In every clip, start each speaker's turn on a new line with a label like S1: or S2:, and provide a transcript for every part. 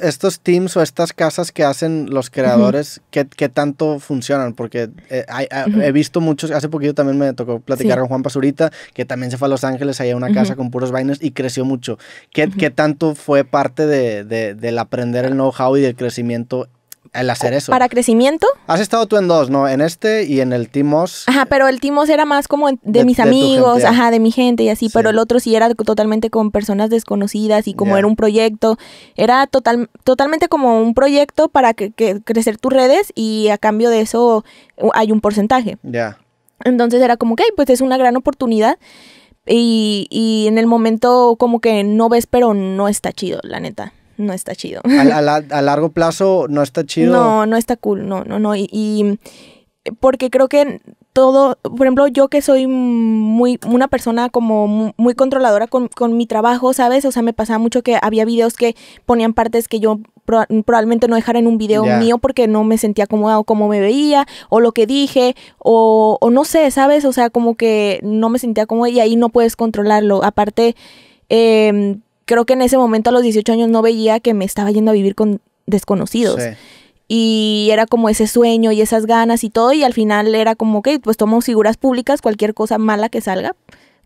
S1: estos teams o estas casas que hacen los creadores, ¿qué, tanto funcionan? Porque eh, ah, he visto muchos, hace poquito también me tocó platicar con Juan Pasurita, que también se fue a Los Ángeles, ahí a una casa con puros vainas y creció mucho. ¿Qué, tanto fue parte de, del aprender el know-how y del crecimiento el hacer eso. ¿Para crecimiento? Has estado tú en dos, ¿no? En este y en el Timos.
S2: Ajá, pero el Timos era más como de, mis amigos, ajá, de mi gente y así, pero el otro sí era totalmente con personas desconocidas y como era un proyecto, era total, totalmente como un proyecto para que, crecer tus redes y a cambio de eso hay un porcentaje. Ya. Entonces era como, ok, pues es una gran oportunidad. Y, y en el momento como que no ves, pero no está chido, la neta no está chido.
S1: A, largo plazo no está chido. No,
S2: no está cool, no, no, no. Y, porque creo que todo, por ejemplo, yo que soy muy, una persona como muy controladora con, mi trabajo, ¿sabes? O sea, me pasaba mucho que había videos que ponían partes que yo probablemente no dejara en un video mío porque no me sentía acomodado o cómo me veía o lo que dije o, no sé, ¿sabes? O sea, como que no me sentía cómoda y ahí no puedes controlarlo. Aparte, eh, creo que en ese momento a los 18 años no veía que me estaba yendo a vivir con desconocidos. Y era como ese sueño y esas ganas y todo, y al final era como, que pues tomo figuras públicas, cualquier cosa mala que salga,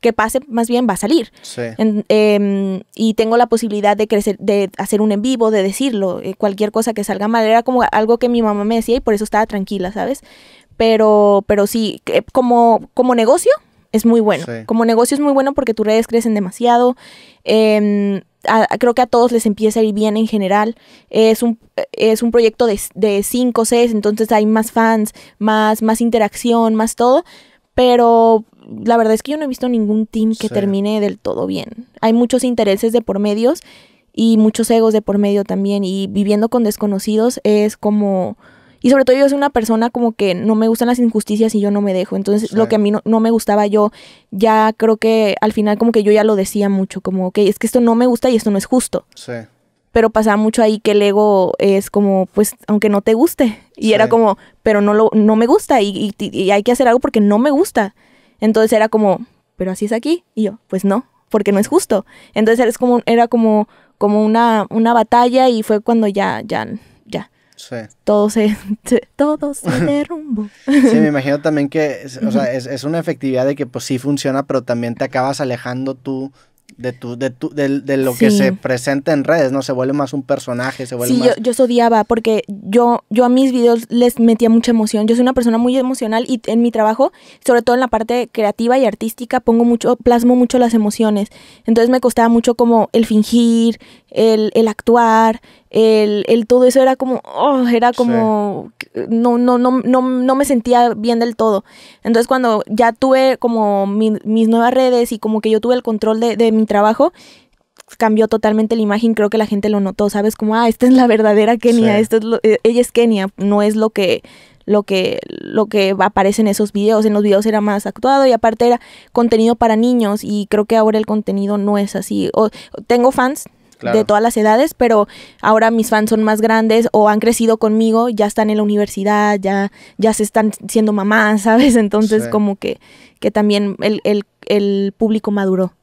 S2: que pase, más bien va a salir. Em, y tengo la posibilidad de crecer, de hacer un en vivo, de decirlo, eh, cualquier cosa que salga mal. Era como algo que mi mamá me decía y por eso estaba tranquila, ¿sabes? Pero, pero sí, como, como negocio, es muy bueno. Como negocio es muy bueno porque tus redes crecen demasiado. Em, creo que a todos les empieza a ir bien en general. Es un, es un proyecto de, de cinco, seis, entonces hay más fans, más, más interacción, más todo. Pero la verdad es que yo no he visto ningún team que termine del todo bien. Hay muchos intereses de por medios y muchos egos de por medio también. Y viviendo con desconocidos es como y sobre todo yo soy una persona como que no me gustan las injusticias y yo no me dejo. Entonces lo que a mí no, me gustaba yo, ya creo que al final como que yo ya lo decía mucho, como, ok, es que esto no me gusta y esto no es justo. Sí. Pero pasaba mucho ahí que el ego es como, pues, aunque no te guste. Y era como, pero no, lo, no me gusta y, hay que hacer algo porque no me gusta. Entonces era como, pero así es aquí. Y yo, pues no, porque no es justo. Entonces era como, era como, como una, una batalla y fue cuando ya, ya, ya. Todo se, todo Sí, me
S1: imagino también que, o sea, es, es, una efectividad de que pues sí funciona, pero también te acabas alejando tú de tu, de, tu, de lo que se presenta en redes, ¿no? Se vuelve más un personaje, se vuelve más... yo,
S2: yo odiaba porque yo, yo a mis videos les metía mucha emoción. Yo soy una persona muy emocional y en mi trabajo, sobre todo en la parte creativa y artística, pongo mucho, plasmo mucho las emociones. Entonces me costaba mucho como el fingir, el, actuar, el, el todo eso era como, oh, era como, no, no, no, no, no me sentía bien del todo. Entonces cuando ya tuve como mis nuevas redes y como que yo tuve el control de, mi trabajo, cambió totalmente la imagen, creo que la gente lo notó, ¿sabes? Como, ah, esta es la verdadera Kenia, es eh, ella es Kenia, no es lo que, lo que, lo que aparece en esos videos. En los videos era más actuado y aparte era contenido para niños y creo que ahora el contenido no es así. O, tengo fans, de todas las edades, pero ahora mis fans son más grandes o han crecido conmigo, ya están en la universidad, ya, ya se están siendo mamás, ¿sabes? Entonces como que, que también el, el, el público maduró.